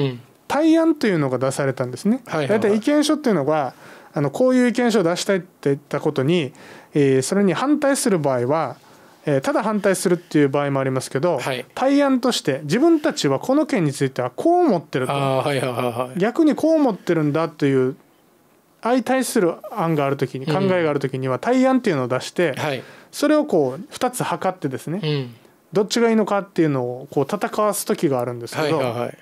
対案というのが出されたんですね。はいはい、だ意見書っていうのがあのこういう意見書を出したいって言ったことに、えー、それに反対する場合は、えー、ただ反対するっていう場合もありますけど、はい、対案として自分たちはこの件についてはこう思ってると、はいはい、逆にこう思ってるんだという相対する案がある時に考えがある時には対案っていうのを出して、はいそれをこう2つ測ってですね、うん、どっちがいいのかっていうのをこう戦わす時があるんですけど、はいはいはい、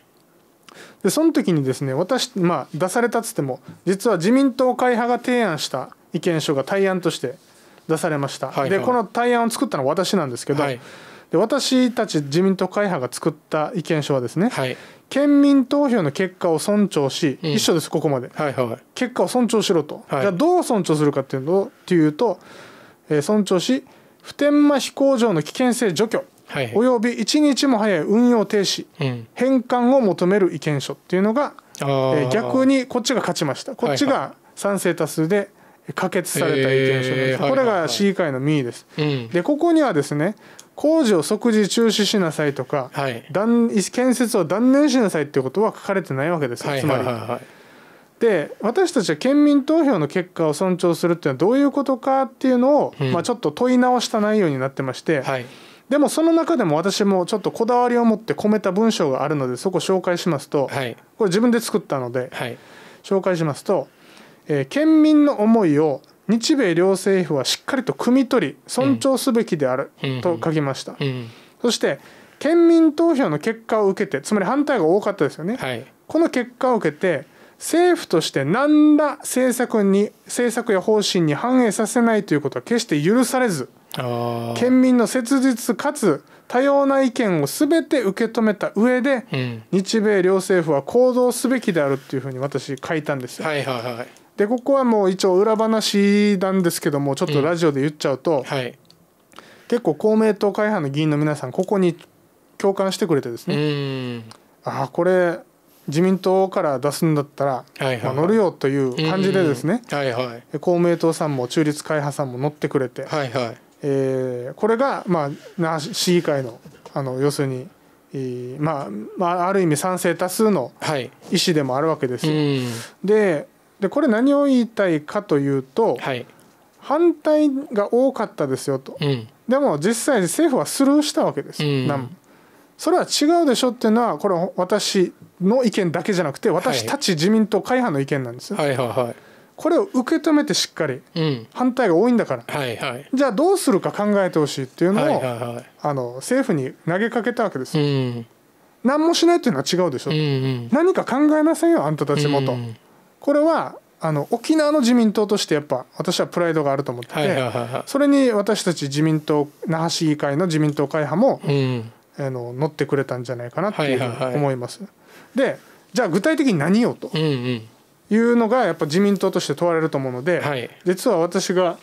でその時にですね私、まあ、出されたっつっても実は自民党会派が提案した意見書が対案として出されました、はいはい、でこの対案を作ったのは私なんですけど、はい、で私たち自民党会派が作った意見書はですね、はい、県民投票の結果を尊重し、うん、一緒ですここまで、はいはい、結果を尊重しろと、じゃあどう尊重するかっていうとっていうと尊重し普天間飛行場の危険性除去および一日も早い運用停止、返還を求める意見書っていうのが、え逆にこっちが勝ちましたこっちが賛成多数で可決された意見書です、これが市議会の民意です、でここにはですね工事を即時中止しなさいとか、建設を断念しなさいっていうことは書かれてないわけですつまり。で私たちは県民投票の結果を尊重するっていうのはどういうことかっていうのを、うん、まあ、ちょっと問い直した内容になってまして、はい、でもその中でも私もちょっとこだわりを持って込めた文章があるのでそこを紹介しますと、はい、これ自分で作ったので、はい、紹介しますと、えー、県民の思いを日米両政府はしっかりと汲み取り尊重すべきである、と書きました、うん、そして県民投票の結果を受けてつまり反対が多かったですよね、この結果を受けて政府として何ら政策に政策や方針に反映させないということは決して許されず県民の切実かつ多様な意見を全て受け止めた上で、うん、日米両政府は行動すべきであるっていうふうに私書いたんですよ。はいはいはい、でここはもう一応裏話なんですけどもちょっとラジオで言っちゃうと、うんはい、結構公明党会派の議員の皆さんここに共感してくれてですねあこれ自民党から出すんだったら、はいはいまあ、乗るよという感じでですね、はいはい、公明党さんも中立会派さんも乗ってくれて、はいはい、えー、これが、まあ、市議会のあの要するに、えー、まあ、まあ、ある意味賛成多数の意思でもあるわけですよ。はい、ででこれ何を言いたいかというと、はい、反対が多かったですよと、うん、でも実際政府はスルーしたわけです、うん、それは違うでしょっていうのはこれ私の意見だけじゃなくて私たち自民党会派の意見なんです、はいはいはい、これを受け止めてしっかり、うん、反対が多いんだから、はいはい、じゃあどうするか考えてほしいっていうのを、はいはいはい、あの政府に投げかけたわけです、うん、何もしないっていうのは違うでしょ、うんうん、何か考えなさいよあんたたちもと、うん、これはあの沖縄の自民党としてやっぱ私はプライドがあると思ってて、はいはいはいはい、それに私たち自民党那覇市議会の自民党会派も、うん、あの乗ってくれたんじゃないかなっていう思います。はいはいはいでじゃあ具体的に何をというのがやっぱ自民党として問われると思うので、はい、実は私が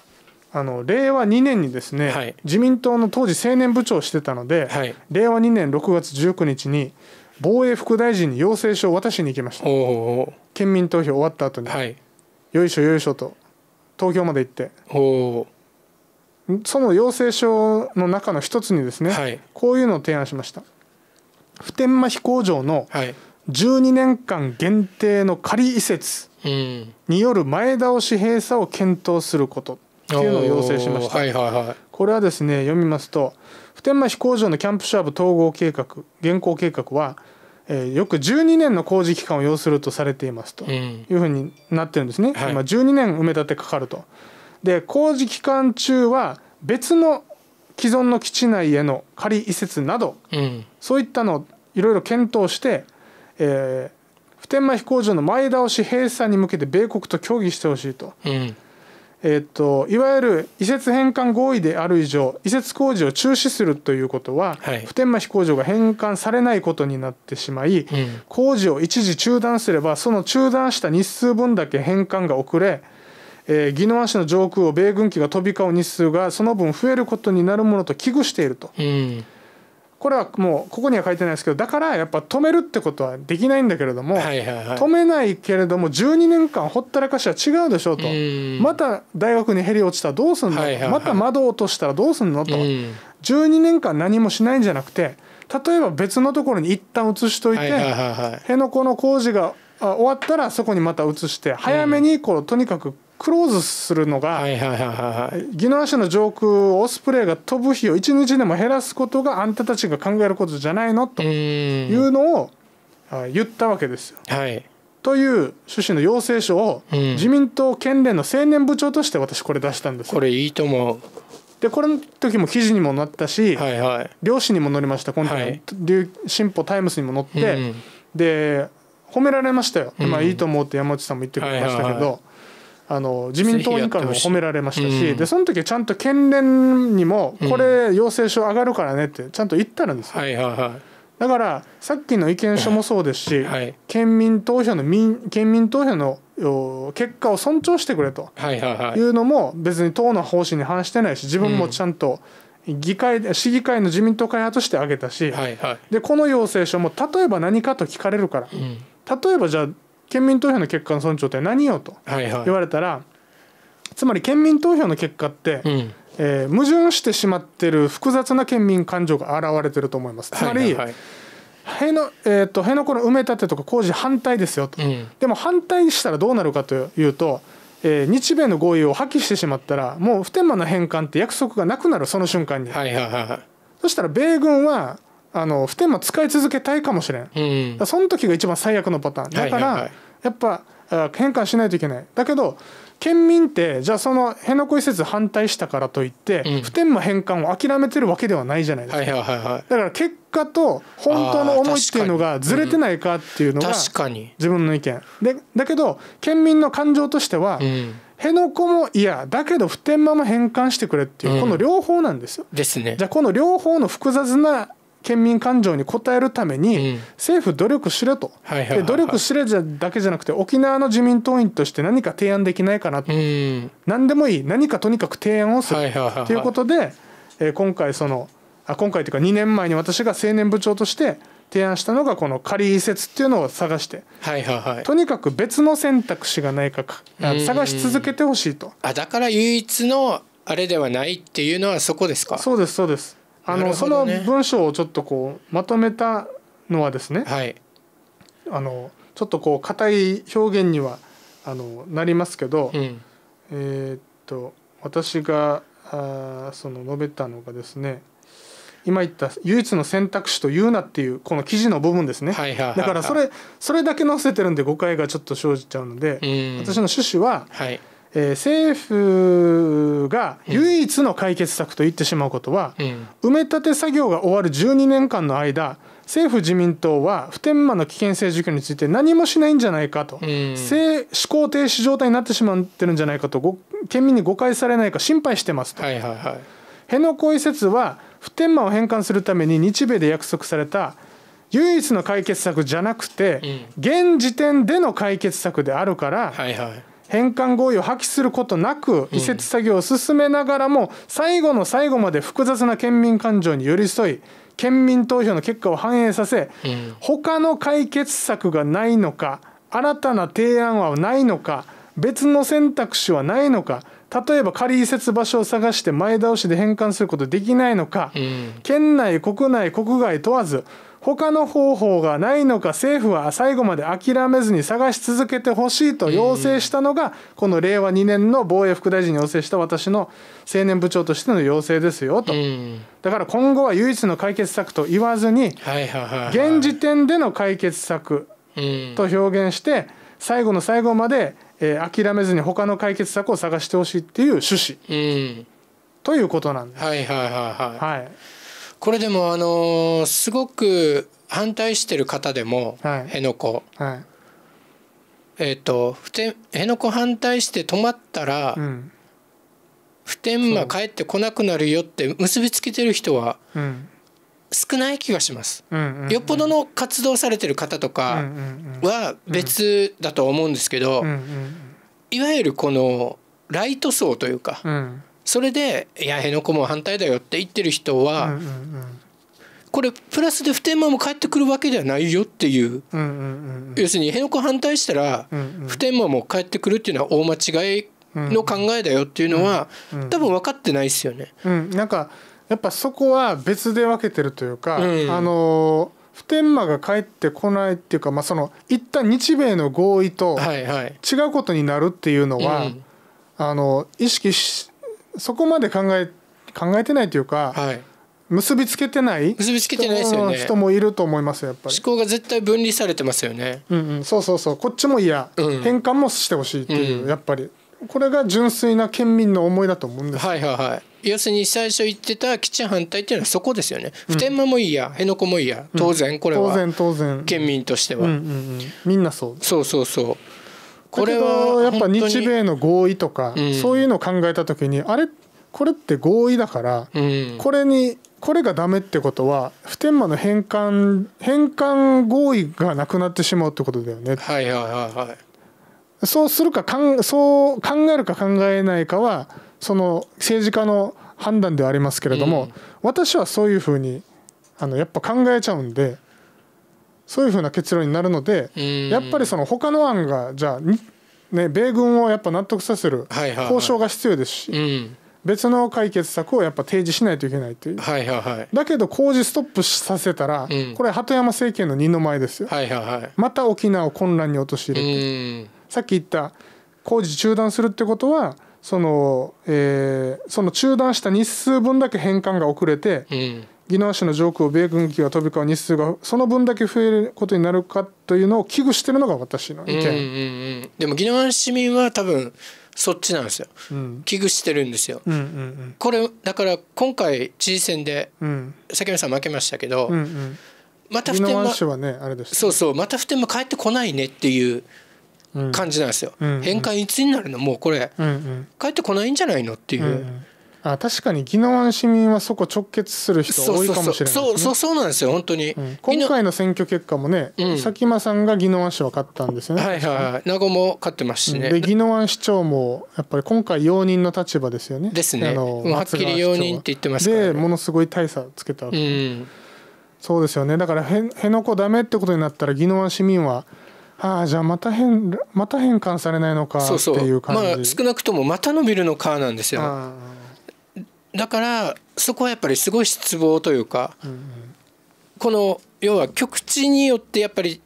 あの令和2年にですね、はい、自民党の当時青年部長をしてたので、はい、令和2年6月19日に防衛副大臣に要請書を渡しに行きました県民投票終わった後に、はい、よいしょよいしょと東京まで行ってその要請書の中の一つにですね、こういうのを提案しました普天間飛行場の、12年間限定の仮移設による前倒し閉鎖を検討することっていうのを要請しました、はいはいはい、これはですね読みますと普天間飛行場のキャンプシャーブ統合計画現行計画は、えー、く12年の工事期間を要するとされていますというふうになってるんですね、はい、12年埋め立てかかると。で工事期間中は別の既存の基地内への仮移設など、うん、そういったのをいろいろ検討してえー、普天間飛行場の前倒し閉鎖に向けて米国と協議してほしいと。うんえーと、いわゆる移設返還合意である以上移設工事を中止するということは、はい、普天間飛行場が返還されないことになってしまい、うん、工事を一時中断すればその中断した日数分だけ返還が遅れ、えー、宜野湾市の上空を米軍機が飛び交う日数がその分増えることになるものと危惧していると。うこれはもうここには書いてないですけどだからやっぱ止めるってことはできないんだけれども、はいはいはい、止めないけれども12年間ほったらかしは違うでしょうとまた大学にへり落ちたらどうすんの、はいはいはい、また窓落としたらどうすんのと12年間何もしないんじゃなくて例えば別のところに一旦移しといて、辺野古の工事が終わったらそこにまた移して早めにこうとにかくクローズするのが、技能市の上空をオスプレイが飛ぶ日を一日でも減らすことがあんたたちが考えることじゃないのというのを言ったわけですよ。はい、という趣旨の要請書を、自民党県連の青年部長として私これ出したんですこれいいと思うでこれの時も記事にもなったし、はいはい、両親にも載りました今回の「新報タイムズ」にも載って、で褒められましたよ、うん、まあいいと思うって山内さんも言ってくれましたけど。はいはいはいあの自民党員会も褒められましたし、うん、でその時ちゃんと県連にもこれ要請書上がるからねってちゃんと言ったらですよ、はいはいはいだからさっきの意見書もそうですし、はい、県民投票の民県民投票の結果を尊重してくれというのも別に党の方針に反してないし自分もちゃんと議会、市議会の自民党会派として挙げたし、はいはい、でこの要請書も例えば何かと聞かれるから、うん、例えばじゃあ県民投票の結果の村長って何よと言われたら、はいはい、つまり県民投票の結果って、うん、えー、矛盾してしまってる複雑な県民感情が現れてると思います。つまり、はいはいはい辺野,、えーと、辺野古の埋め立てとか工事反対ですよと、うん、でも反対したらどうなるかというと、えー、日米の合意を破棄してしまったらもう普天間の返還って約束がなくなるその瞬間に、はいはいはい、そしたら米軍はあの普天間使い続けたいかもしれん、うん、その時が一番最悪のパターンだから、やっぱ変換しないといけないだけど県民ってじゃあその辺野古移設反対したからといって、うん、普天間返還を諦めてるわけではないじゃないですか、はいはいはい、だから結果と本当の思いっていうのがずれてないかっていうのが自分の意見でだけど県民の感情としては、うん辺野古もいやだけど普天間も返還してくれっていう、この両方なんですよ、うん、ですねじゃあこの両方の複雑な県民感情に応えるために、うん、政府努力しろと、はいはいはいはい、努力しれじゃだけじゃなくて沖縄の自民党員として何か提案できないかなと、うん、何でもいい何かとにかく提案をすると、はいはい、いうことで、えー、今回そのあ今回というか2年前に私が青年部長として提案したのがこの仮移設っていうのを探して、はいはいはい、とにかく別の選択肢がないか探し続けてほしいとあだから唯一のあれではないっていうのはそこですかそうですそうですあの、ね、その文章をちょっとこうまとめたのはですね、はい、あのちょっとこう硬い表現にはあのなりますけど、うん、えー、っと私があその述べたのがですね今言った唯一の選択肢と言うなっていうこの記事の部分ですね、はいはいはいはい、だからそれそれだけ載せてるんで誤解がちょっと生じちゃうので、私の趣旨は、はい、えー、政府が唯一の解決策と言ってしまうことは、埋め立て作業が終わる12年間の間政府自民党は普天間の危険性除去について何もしないんじゃないかと、うん、思考停止状態になってしまってるんじゃないかと県民に誤解されないか心配してますと。はいはいはい、辺野古移設は普天間を返還するために日米で約束された唯一の解決策じゃなくて、うん、現時点での解決策であるから、はいはい返還合意を破棄することなく移設作業を進めながらも最後の最後まで複雑な県民感情に寄り添い県民投票の結果を反映させ他の解決策がないのか新たな提案はないのか別の選択肢はないのか例えば仮移設場所を探して前倒しで返還することできないのか、県内国内国外問わず他の方法がないのか政府は最後まで諦めずに探し続けてほしいと要請したのが、この令和2年の防衛副大臣に要請した私の青年部長としての要請ですよと、だから今後は唯一の解決策と言わずに、現時点での解決策と表現して、最後の最後まで、え諦めずに他の解決策を探してほしいっていう趣旨、ということなんです。はいこれでもあのすごく反対してる方でも、はい、辺野古、はい、えっ、ー、と辺野古反対して止まったら、うん、普天間帰ってこなくなるよって結びつけてる人は、うん少ない気がします、うんうんうん、よっぽどの活動されてる方とかは別だと思うんですけど、うんうんうん、いわゆるこのライト層というか、うん、それで「いや辺野古も反対だよ」って言ってる人は、これプラスで普天間も帰ってくるわけではないよっていう,、要するに辺野古反対したら、普天間も帰ってくるっていうのは大間違いの考えだよっていうのは、多分分かってないですよね、うん、なんかやっぱそこは別で分けてるというか、うん、あの普天間が帰ってこないっていうか、まあ、その一旦日米の合意と違うことになるっていうのは、はいはい、あの意識しそこまで考え考えてないというか、はい、結びつけてない結びつけてないですよね人もいると思いますやっぱり思考が絶対分離されてますよねうん、うん、そうそうそうこっちも嫌、うん、変換もしてほしいっていう、うん、やっぱりこれが純粋な県民の思いだと思うんですはいはいはい要するに最初言ってた基地反対っていうのはそこですよね、普天間もいいや辺野古もいいや当然これは、当然当然県民としては、うんうんうん、みんなそうそうそうそうこれはやっぱ日米の合意とか、うん、そういうのを考えた時にあれこれって合意だから、うん、これにこれがダメってことは普天間の返還返還合意がなくなってしまうってことだよね。はいはいはいはい、そうするかかんそう考えるか考えないかはその政治家の判断ではありますけれども、うん、私はそういうふうにあのやっぱ考えちゃうんで。そういうふうな結論になるのでやっぱりその他の案がじゃあね、米軍をやっぱ納得させる交渉が必要ですし、別の解決策をやっぱ提示しないといけないという、はいはいはい、だけど工事ストップさせたら、これ鳩山政権の二の舞ですよ、はいはいはい、また沖縄を混乱に陥れてさっき言った工事中断するってことはその,、えー、その中断した日数分だけ返還が遅れて、宜野湾市の上空を米軍機が飛び交う日数がその分だけ増えることになるかというのを危惧してるのが私の意見、うんうんうん、でも宜野湾市民は多分そっちなんですよ、うん、危惧してるんですよ、うんうんうん、これだから今回知事選で、うん、崎さん負けましたけど、うんうん、また普天間、ねね、そうそうまた普天間帰ってこないねっていう感じなんですよ、うんうん、返還いつになるのもうこれ、うんうん、帰ってこないんじゃないのっていう。うんうんあ確かに宜野湾市民はそこ直結する人多いかもしれない、そうそうそうなんですよ本当に、うん、今回の選挙結果もね、佐喜真さんが宜野湾市は勝ったんですよねはいはい名護も勝ってますしね、で宜野湾市長もやっぱり今回容認の立場ですよねですねあのはっきり容認って言ってますから、ね、でものすごい大差つけた、うん、そうですよねだから辺野古ダメってことになったら宜野湾市民はああじゃあまた変また変換されないのかっていう感じそうそうまあ少なくともまた伸びるのかなんですよだからそこはやっぱりすごい失望というか、うんうん、この要は局地によってやっぱり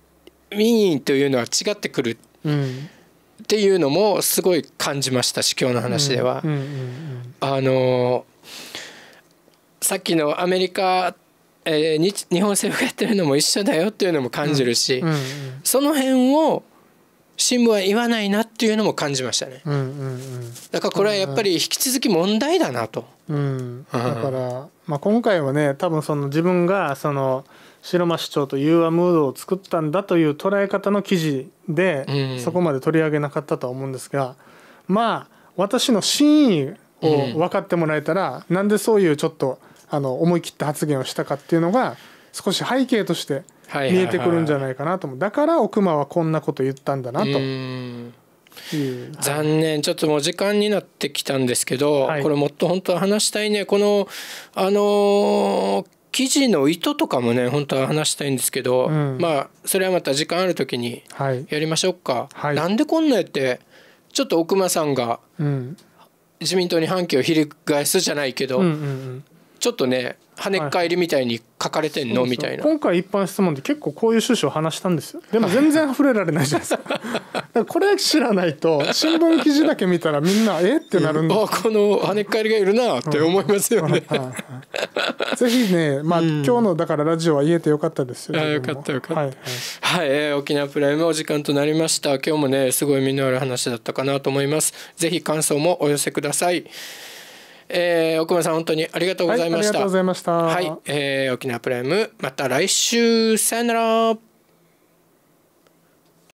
民意というのは違ってくるっていうのもすごい感じましたし今日の話では。あのさっきのアメリカえー、日本政府がやってるのも一緒だよっていうのも感じるし、その辺を新聞は言わないなっていうのも感じましたね、うんうんうん、だからこれはやっぱり引き続き問題だなと、うん、だから、まあ、今回はね多分その自分がその白間市長と融和ムードを作ったんだという捉え方の記事で、うん、そこまで取り上げなかったとは思うんですがまあ私の真意を分かってもらえたら、うん、なんでそういうちょっとあの思い切った発言をしたかっていうのが少し背景として見えてくるんじゃないかなと思うだから奥間はこんなこと言ったんだなと。残念ちょっともう時間になってきたんですけど、はい、これもっと本当は話したいねこのあのー記事の意図とかもね本当は話したいんですけど、うん、まあそれはまた時間ある時にやりましょうか、はい、なんでこんなやってちょっと奥間さんが自民党に反旗を翻すじゃないけど、うんうんうん、ちょっとね跳ね返りみたいに書かれてんの、はい、みたいな今回一般質問で結構こういう趣旨を話したんですよ でも全然触れられないじゃないですか これ知らないと新聞記事だけ見たらみんなえってなるんで、あこの跳ね返りがいるなって思いますよね、うんはいはい、ぜひねまあ、うん、今日のだからラジオは言えてよかったですよ、ね、よかったよかったはい、はいはい、えー、沖縄プライムお時間となりました今日もねすごい実のある話だったかなと思いますぜひ感想もお寄せくださいえー、奥村さん本当にありがとうございました、はい、ありがとうございましたはい、えー、沖縄プライムまた来週さよなら